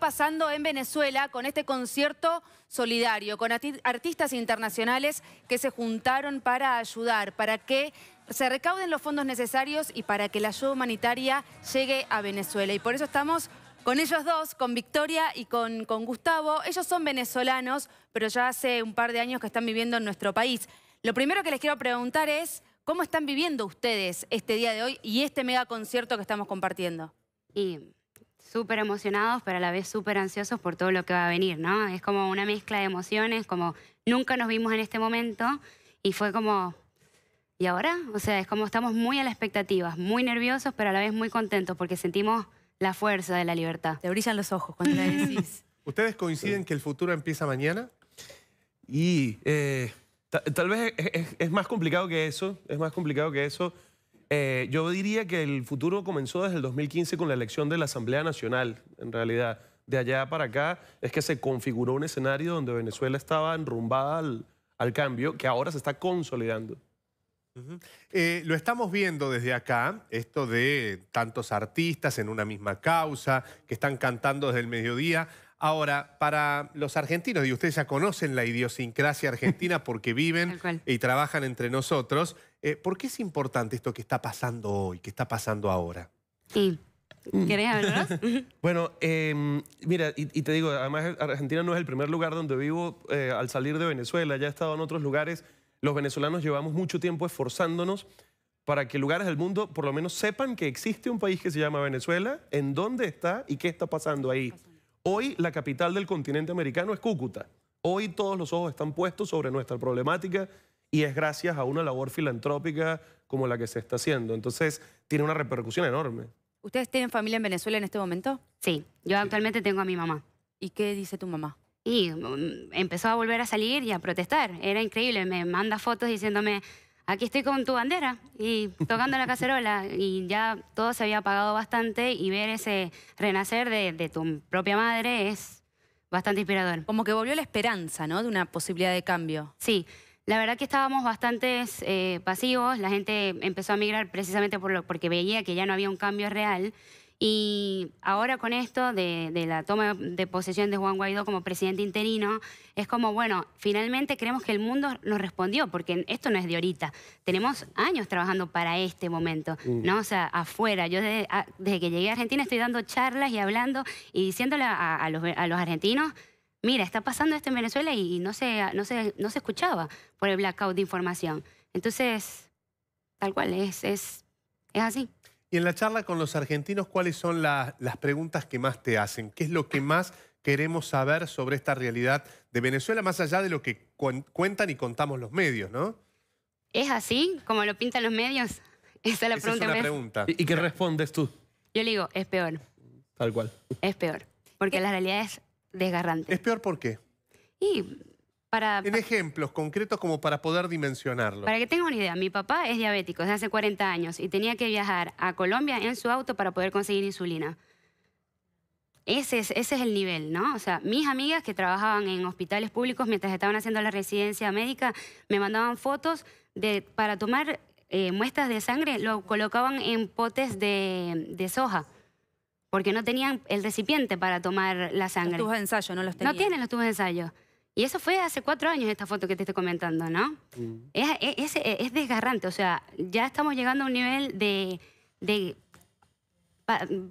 pasando en Venezuela con este concierto solidario, con artistas internacionales que se juntaron para ayudar, para que se recauden los fondos necesarios y para que la ayuda humanitaria llegue a Venezuela. Y por eso estamos con ellos dos, con Victoria y con, con Gustavo. Ellos son venezolanos, pero ya hace un par de años que están viviendo en nuestro país. Lo primero que les quiero preguntar es, ¿cómo están viviendo ustedes este día de hoy y este mega concierto que estamos compartiendo? Y súper emocionados, pero a la vez súper ansiosos por todo lo que va a venir, ¿no? Es como una mezcla de emociones, como nunca nos vimos en este momento y fue como, ¿y ahora? O sea, es como estamos muy a la expectativa, muy nerviosos, pero a la vez muy contentos porque sentimos la fuerza de la libertad. Te brillan los ojos cuando la decís. ¿Ustedes coinciden que el futuro empieza mañana? Y eh, tal vez es más complicado que eso, es más complicado que eso eh, yo diría que el futuro comenzó desde el 2015 con la elección de la Asamblea Nacional, en realidad. De allá para acá es que se configuró un escenario donde Venezuela estaba enrumbada al, cambio, que ahora se está consolidando. Eh, lo estamos viendo desde acá, esto de tantos artistas en una misma causa, que están cantando desde el mediodía. Ahora, para los argentinos, y ustedes ya conocen la idiosincrasia argentina porque viven y trabajan entre nosotros, eh, ¿por qué es importante esto que está pasando hoy, que está pasando ahora? Sí. ¿Querés hablar? bueno, em, mira, y, te digo, además Argentina no es el primer lugar donde vivo eh, al salir de Venezuela, ya he estado en otros lugares. Los venezolanos llevamos mucho tiempo esforzándonos para que lugares del mundo por lo menos sepan que existe un país que se llama Venezuela, en dónde está y qué está pasando ahí. Hoy la capital del continente americano es Cúcuta. Hoy todos los ojos están puestos sobre nuestra problemática y es gracias a una labor filantrópica como la que se está haciendo. Entonces, tiene una repercusión enorme. ¿Ustedes tienen familia en Venezuela en este momento? Sí, yo actualmente tengo a mi mamá. ¿Y qué dice tu mamá? Y mm, empezó a volver a salir y a protestar. Era increíble, me manda fotos diciéndome, aquí estoy con tu bandera y tocando la cacerola y ya todo se había apagado bastante y ver ese renacer de, tu propia madre es bastante inspirador. Como que volvió la esperanza, ¿no? De una posibilidad de cambio. Sí. La verdad que estábamos bastante eh, pasivos, la gente empezó a migrar precisamente por lo, porque veía que ya no había un cambio real y ahora con esto de, la toma de posesión de Juan Guaidó como presidente interino, es como, bueno, finalmente creemos que el mundo nos respondió, porque esto no es de ahorita. Tenemos años trabajando para este momento, mm. ¿no? O sea, afuera. Yo desde, que llegué a Argentina estoy dando charlas y hablando y diciéndole a, los, argentinos mira, está pasando esto en Venezuela y no se, no se, escuchaba por el blackout de información. Entonces, tal cual, es, es, es así. Y en la charla con los argentinos, ¿cuáles son las preguntas que más te hacen? ¿Qué es lo que más queremos saber sobre esta realidad de Venezuela, más allá de lo que cuentan y contamos los medios, ¿no? ¿Es así como lo pintan los medios? Esa es la pregunta. Es ¿Y, qué respondes tú? Yo le digo, es peor. Tal cual. Es peor, porque la realidad es desgarrante. ¿Es peor por qué? Y en ejemplos concretos como para poder dimensionarlo. Para que tengan una idea, mi papá es diabético desde hace 40 años y tenía que viajar a Colombia en su auto para poder conseguir insulina. Ese es, el nivel, ¿no? O sea, mis amigas que trabajaban en hospitales públicos mientras estaban haciendo la residencia médica me mandaban fotos para tomar eh, muestras de sangre, lo colocaban en potes de, soja porque no tenían el recipiente para tomar la sangre. Los tubos de ensayo no los tenían. No tienen los tubos de ensayo. Y eso fue hace cuatro años esta foto que te estoy comentando, ¿no? Mm. Es, desgarrante, o sea, ya estamos llegando a un nivel de...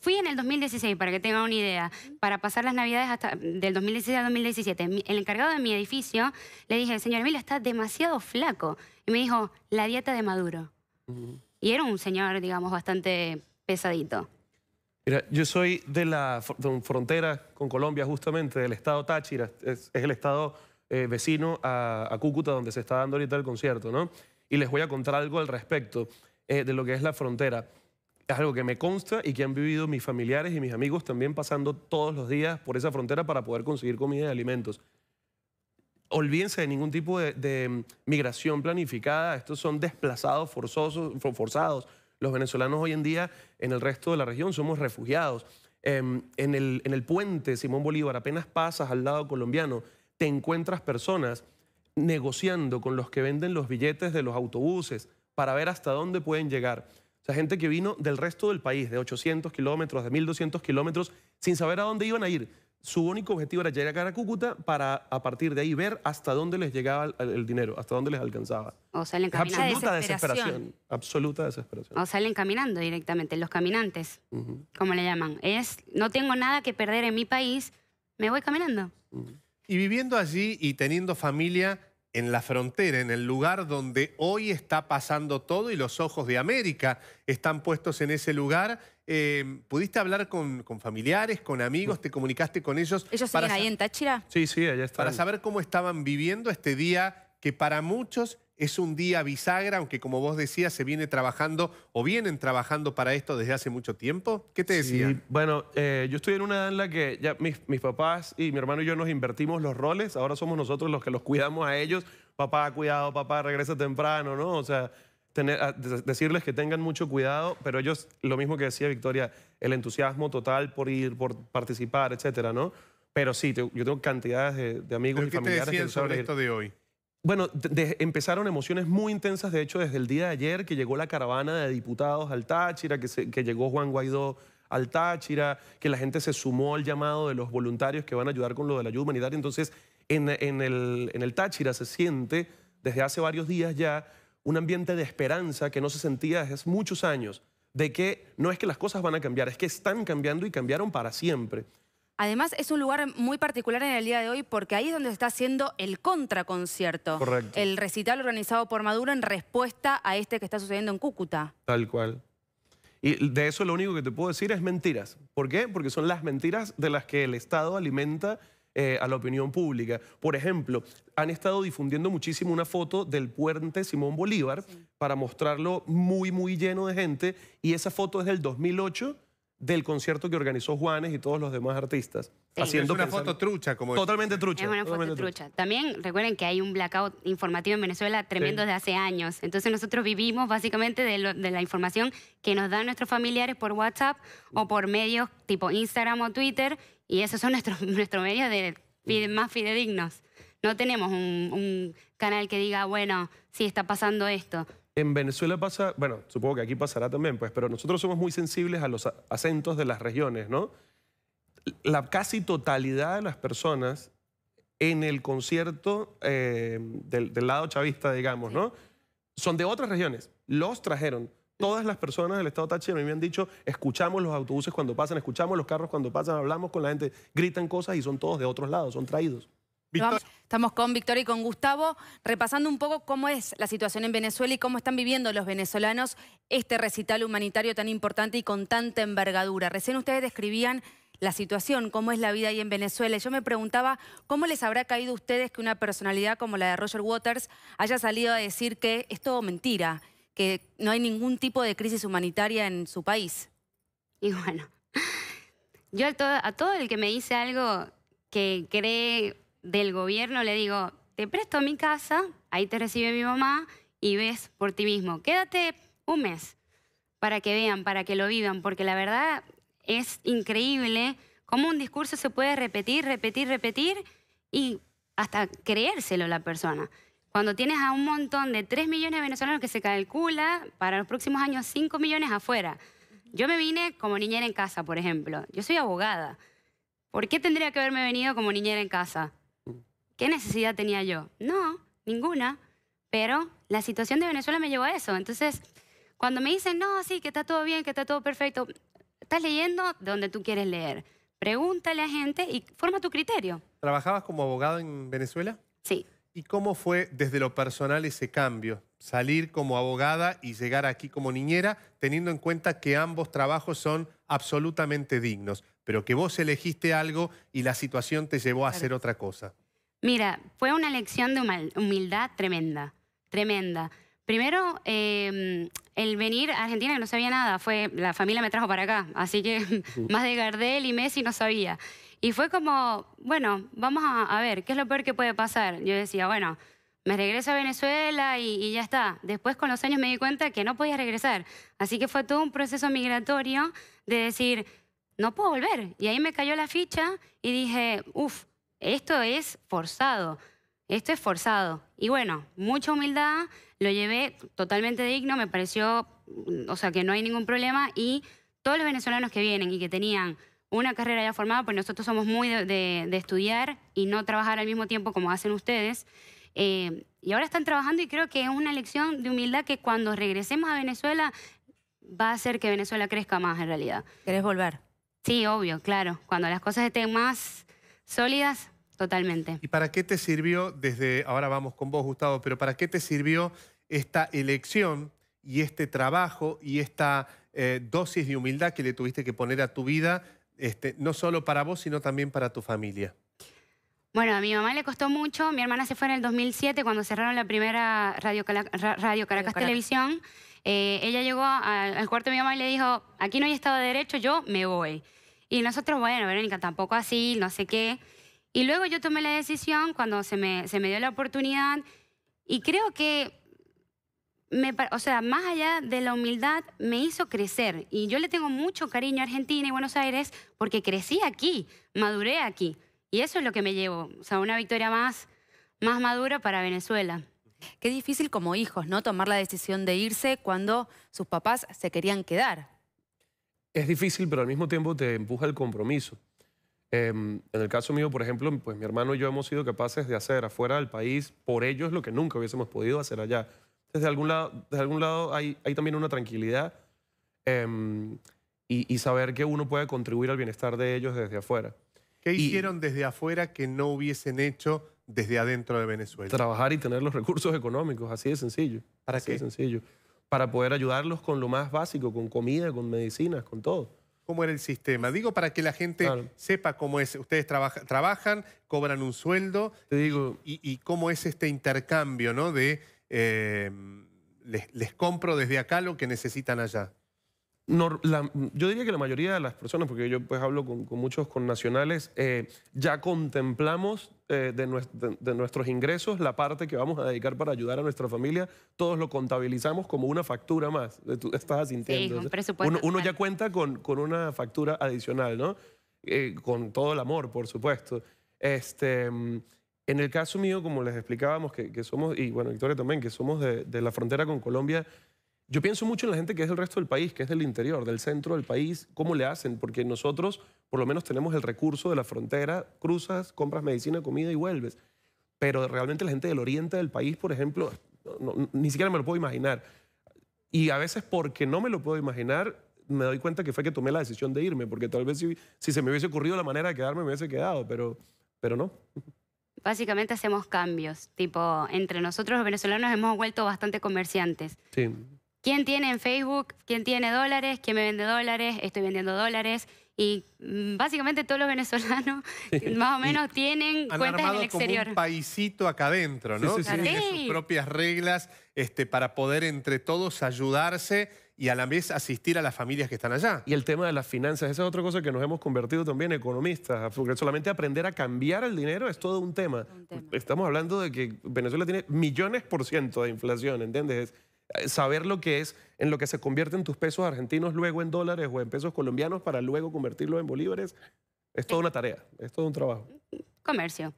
fui en el 2016, para que tenga una idea, para pasar las navidades hasta del 2016 al 2017. El encargado de mi edificio le dije, señor Emilio, está demasiado flaco. Y me dijo, la dieta de Maduro. Mm. Y era un señor, digamos, bastante pesadito. Mira, yo soy de la frontera con Colombia, justamente, del estado Táchira. Es, el estado eh, vecino a, Cúcuta, donde se está dando ahorita el concierto, ¿no? Y les voy a contar algo al respecto eh, de lo que es la frontera. Es algo que me consta y que han vivido mis familiares y mis amigos también pasando todos los días por esa frontera para poder conseguir comida y alimentos. Olvídense de ningún tipo de, de mm, migración planificada. Estos son desplazados forzosos, forzados los venezolanos hoy en día en el resto de la región somos refugiados. Em, en, el, en el puente Simón Bolívar, apenas pasas al lado colombiano, te encuentras personas negociando con los que venden los billetes de los autobuses para ver hasta dónde pueden llegar. O sea, gente que vino del resto del país, de 800 kilómetros, de 1.200 kilómetros, sin saber a dónde iban a ir su único objetivo era llegar a Cúcuta para a partir de ahí ver hasta dónde les llegaba el, dinero, hasta dónde les alcanzaba. O salen caminando. Absoluta desesperación. Absoluta desesperación. O salen caminando directamente, los caminantes, como le llaman. Es, no tengo nada que perder en mi país, me voy caminando. Y viviendo allí y teniendo familia, en la frontera, en el lugar donde hoy está pasando todo y los ojos de América están puestos en ese lugar. Eh, ¿Pudiste hablar con, familiares, con amigos? ¿Te comunicaste con ellos? ¿Ellos siguen ahí en Táchira? Sí, sí, allá están. Para saber cómo estaban viviendo este día que para muchos es un día bisagra, aunque como vos decías, se viene trabajando o vienen trabajando para esto desde hace mucho tiempo. ¿Qué te decía? bueno, eh, yo estoy en una edad en la que ya mis, papás y mi hermano y yo nos invertimos los roles, ahora somos nosotros los que los cuidamos a ellos. Papá, cuidado, papá, regresa temprano, ¿no? O sea, tener, ah, decirles que tengan mucho cuidado, pero ellos, lo mismo que decía Victoria, el entusiasmo total por ir, por participar, etcétera, ¿no? Pero sí, yo tengo cantidades de, amigos y familiares te que sobre esto de hoy? Bueno, empezaron emociones muy intensas, de hecho, desde el día de ayer, que llegó la caravana de diputados al Táchira, que, llegó Juan Guaidó al Táchira, que la gente se sumó al llamado de los voluntarios que van a ayudar con lo de la ayuda humanitaria. Entonces, en, el, en el Táchira se siente, desde hace varios días ya, un ambiente de esperanza que no se sentía desde hace muchos años, de que no es que las cosas van a cambiar, es que están cambiando y cambiaron para siempre. Además, es un lugar muy particular en el día de hoy porque ahí es donde se está haciendo el contraconcierto. Correcto. El recital organizado por Maduro en respuesta a este que está sucediendo en Cúcuta. Tal cual. Y de eso lo único que te puedo decir es mentiras. ¿Por qué? Porque son las mentiras de las que el Estado alimenta eh, a la opinión pública. Por ejemplo, han estado difundiendo muchísimo una foto del puente Simón Bolívar para mostrarlo muy, muy lleno de gente y esa foto es del 2008 del concierto que organizó Juanes y todos los demás artistas. Haciendo es una foto trucha, como Totalmente trucha. También recuerden que hay un blackout informativo en Venezuela tremendo de desde hace años. Entonces nosotros vivimos básicamente de, la información que nos dan nuestros familiares por WhatsApp o por medios tipo Instagram o Twitter. Y esos son nuestros, medios de, mm. más fidedignos. No tenemos un, un canal que diga, bueno, sí está pasando esto. En Venezuela pasa, bueno, supongo que aquí pasará también, pues, pero nosotros somos muy sensibles a los acentos de las regiones, ¿no? La casi totalidad de las personas en el concierto eh, del, lado chavista, digamos, ¿no? Son de otras regiones, los trajeron. Todas las personas del estado Táchira me han dicho, escuchamos los autobuses cuando pasan, escuchamos los carros cuando pasan, hablamos con la gente, gritan cosas y son todos de otros lados, son traídos. Estamos con Victoria y con Gustavo, repasando un poco cómo es la situación en Venezuela y cómo están viviendo los venezolanos este recital humanitario tan importante y con tanta envergadura. Recién ustedes describían la situación, cómo es la vida ahí en Venezuela. Yo me preguntaba cómo les habrá caído a ustedes que una personalidad como la de Roger Waters haya salido a decir que es todo mentira, que no hay ningún tipo de crisis humanitaria en su país. Y bueno, yo a todo el que me dice algo que cree del gobierno le digo, te presto mi casa, ahí te recibe mi mamá y ves por ti mismo. Quédate un mes para que vean, para que lo vivan, porque la verdad es increíble cómo un discurso se puede repetir, repetir, repetir y hasta creérselo la persona. Cuando tienes a un montón de 3 millones de venezolanos que se calcula para los próximos años 5 millones afuera. Yo me vine como niñera en casa, por ejemplo. Yo soy abogada. ¿Por qué tendría que haberme venido como niñera en casa? ¿Qué necesidad tenía yo? No, ninguna, pero la situación de Venezuela me llevó a eso. Entonces, cuando me dicen, no, sí, que está todo bien, que está todo perfecto, estás leyendo donde tú quieres leer. Pregúntale a gente y forma tu criterio. ¿Trabajabas como abogado en Venezuela? Sí. ¿Y cómo fue desde lo personal ese cambio? Salir como abogada y llegar aquí como niñera, teniendo en cuenta que ambos trabajos son absolutamente dignos, pero que vos elegiste algo y la situación te llevó a hacer otra cosa. Mira, fue una lección de humildad tremenda, tremenda. Primero, em, el venir a Argentina, que no sabía nada, fue la familia me trajo para acá, así que más de Gardel y Messi no sabía. Y fue como, bueno, vamos a, ver, ¿qué es lo peor que puede pasar? Yo decía, bueno, me regreso a Venezuela y, y, ya está. Después con los años me di cuenta que no podía regresar. Así que fue todo un proceso migratorio de decir, no puedo volver. Y ahí me cayó la ficha y dije, uff, esto es forzado, esto es forzado. Y bueno, mucha humildad, lo llevé totalmente digno, me pareció, mm, o sea, que no hay ningún problema y todos los venezolanos que vienen y que tenían una carrera ya formada, pues nosotros somos muy de, estudiar y no trabajar al mismo tiempo como hacen ustedes. Eh, y ahora están trabajando y creo que es una lección de humildad que cuando regresemos a Venezuela va a hacer que Venezuela crezca más en realidad. ¿Querés volver? Sí, obvio, claro. Cuando las cosas estén más sólidas totalmente. ¿Y para qué te sirvió, desde ahora vamos con vos, Gustavo, pero para qué te sirvió esta elección y este trabajo y esta eh, dosis de humildad que le tuviste que poner a tu vida, este, no solo para vos, sino también para tu familia? Bueno, a mi mamá le costó mucho. Mi hermana se fue en el 2007 cuando cerraron la primera Radio, Caracas, Televisión. Eh, ella llegó al cuarto de mi mamá y le dijo, aquí no hay Estado de Derecho, yo me voy. Y nosotros, bueno, Verónica, tampoco así, no sé qué. Y luego yo tomé la decisión cuando se me, se me dio la oportunidad y creo que, o sea, más allá de la humildad, me hizo crecer. Y yo le tengo mucho cariño a Argentina y Buenos Aires porque crecí aquí, maduré aquí. Y eso es lo que me llevo, o sea, una victoria más, más madura para Venezuela. Qué difícil como hijos, ¿no? Tomar la decisión de irse cuando sus papás se querían quedar es difícil, pero al mismo tiempo te empuja el compromiso. Em, en el caso mío, por ejemplo, pues mi hermano y yo hemos sido capaces de hacer afuera del país por ellos lo que nunca hubiésemos podido hacer allá. Desde algún lado, desde algún lado hay, también una tranquilidad em, y, saber que uno puede contribuir al bienestar de ellos desde afuera. ¿Qué hicieron desde afuera que no hubiesen hecho desde adentro de Venezuela? Trabajar y tener los recursos económicos, así de sencillo. ¿Para así De sencillo para poder ayudarlos con lo más básico, con comida, con medicinas, con todo. ¿Cómo era el sistema? Digo, para que la gente sepa cómo es. Ustedes trabajan, cobran un sueldo. Te digo. Y, cómo es este intercambio, ¿no? De eh, les, les compro desde acá lo que necesitan allá la, yo diría que la mayoría de las personas, porque yo pues hablo con, muchos con nacionales, eh, ya contemplamos eh, de, de, nuestros ingresos la parte que vamos a dedicar para ayudar a nuestra familia, todos lo contabilizamos como una factura más. Eh, tú estás asintiendo. Sí, uno, uno, ya cuenta con, con, una factura adicional, ¿no? con todo el amor, por supuesto. Este, en el caso mío, como les explicábamos, que, somos, y bueno, Victoria también, que somos de, de la frontera con Colombia, yo pienso mucho en la gente que es del resto del país, que es del interior, del centro del país, cómo le hacen, porque nosotros por lo menos tenemos el recurso de la frontera, cruzas, compras medicina, comida y vuelves. Pero realmente la gente del oriente del país, por ejemplo, ni siquiera me lo puedo imaginar. Y a veces porque no me lo puedo imaginar, me doy cuenta que fue que tomé la decisión de irme, porque tal vez si, si se me hubiese ocurrido la manera de quedarme, me hubiese quedado, pero, pero no básicamente hacemos cambios. Tipo, entre nosotros los venezolanos hemos vuelto bastante comerciantes. Sí. ¿Quién tiene en Facebook? ¿Quién tiene dólares? ¿Quién me vende dólares? Estoy vendiendo dólares. Y mm, básicamente todos los venezolanos más o menos tienen cuentas en el exterior. Como un paisito acá adentro, ¿no? Sí, sí, sus propias reglas este, para poder entre todos ayudarse y a la vez asistir a las familias que están allá. Y el tema de las finanzas, esa es otra cosa que nos hemos convertido también en economistas, porque solamente aprender a cambiar el dinero es todo un tema. Estamos hablando de que Venezuela tiene millones por ciento de inflación, ¿entiendes? Eh, saber lo que es en lo que se convierten tus pesos argentinos luego en dólares o en pesos colombianos para luego convertirlos en bolívares, es toda una tarea, es todo un trabajo. Comercio.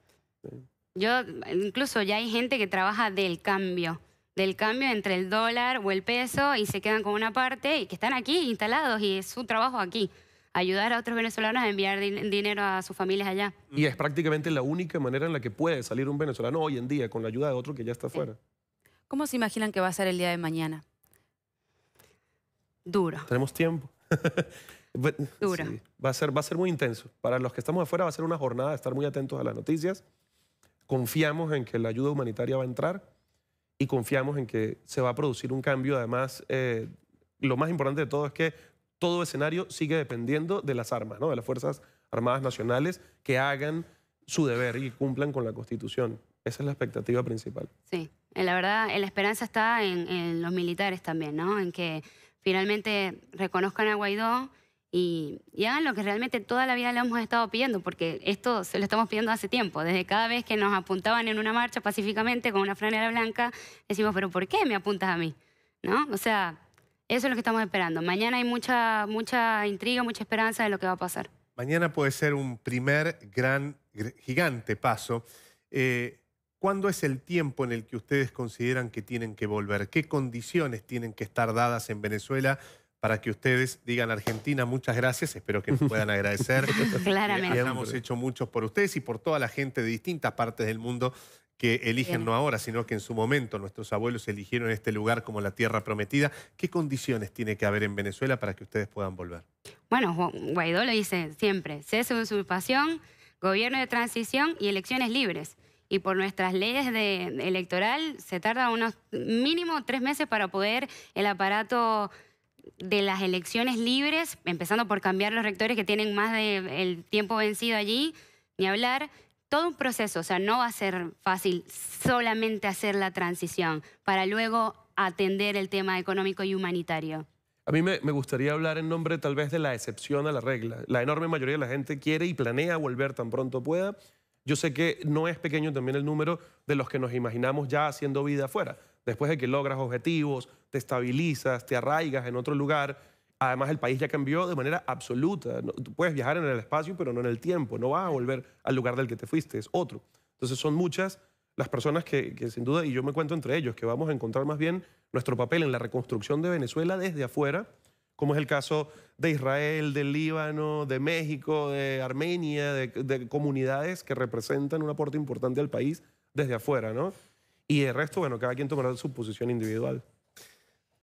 Yo, incluso ya hay gente que trabaja del cambio, del cambio entre el dólar o el peso y se quedan con una parte y que están aquí instalados y es su trabajo aquí ayudar a otros venezolanos a enviar dinero a sus familias allá. Y es prácticamente la única manera en la que puede salir un venezolano hoy en día, con la ayuda de otro que ya está afuera. ¿Cómo se imaginan que va a ser el día de mañana? dura Tenemos tiempo. Dura. va, a ser, va a ser muy intenso. Para los que estamos afuera va a ser una jornada de estar muy atentos a las noticias. Confiamos en que la ayuda humanitaria va a entrar y confiamos en que se va a producir un cambio. Además, eh, lo más importante de todo es que todo escenario sigue dependiendo de las armas, ¿no? de las Fuerzas Armadas Nacionales que hagan su deber y cumplan con la Constitución. Esa es la expectativa principal. Sí la verdad, la esperanza está en, los militares también, ¿no? En que finalmente reconozcan a Guaidó y, hagan lo que realmente toda la vida le hemos estado pidiendo, porque esto se lo estamos pidiendo hace tiempo. Desde cada vez que nos apuntaban en una marcha pacíficamente con una franela blanca, decimos, pero ¿por qué me apuntas a mí? ¿No? O sea, eso es lo que estamos esperando. Mañana hay mucha, mucha intriga, mucha esperanza de lo que va a pasar. Mañana puede ser un primer gran, gigante paso. Eh, ¿Cuándo es el tiempo en el que ustedes consideran que tienen que volver? ¿Qué condiciones tienen que estar dadas en Venezuela para que ustedes digan Argentina, muchas gracias, espero que nos puedan agradecer. Claramente. hemos hecho muchos por ustedes y por toda la gente de distintas partes del mundo que eligen no ahora, sino que en su momento nuestros abuelos eligieron este lugar como la tierra prometida. ¿Qué condiciones tiene que haber en Venezuela para que ustedes puedan volver? Bueno, Guaidó lo dice siempre, cese de usurpación, gobierno de transición y elecciones libres y por nuestras leyes de electoral se tarda unos mínimo tres meses para poder el aparato de las elecciones libres, empezando por cambiar los rectores que tienen más del tiempo vencido allí, ni hablar, todo un proceso, o sea, no va a ser fácil solamente hacer la transición para luego atender el tema económico y humanitario. A mí me, me, gustaría hablar en nombre tal vez de la excepción a la regla. La enorme mayoría de la gente quiere y planea volver tan pronto pueda. Yo sé que no es pequeño también el número de los que nos imaginamos ya haciendo vida afuera. Después de que logras objetivos, te estabilizas, te arraigas en otro lugar. Además, el país ya cambió de manera absoluta. tú puedes viajar en el espacio, pero no en el tiempo. No vas a volver al lugar del que te fuiste, es otro. Entonces, son muchas las personas que, que, sin duda, y yo me cuento entre ellos, que vamos a encontrar más bien nuestro papel en la reconstrucción de Venezuela desde afuera como es el caso de Israel, del Líbano, de México, de Armenia, de, comunidades que representan un aporte importante al país desde afuera, ¿no? Y el resto, bueno, cada quien tomará su posición individual.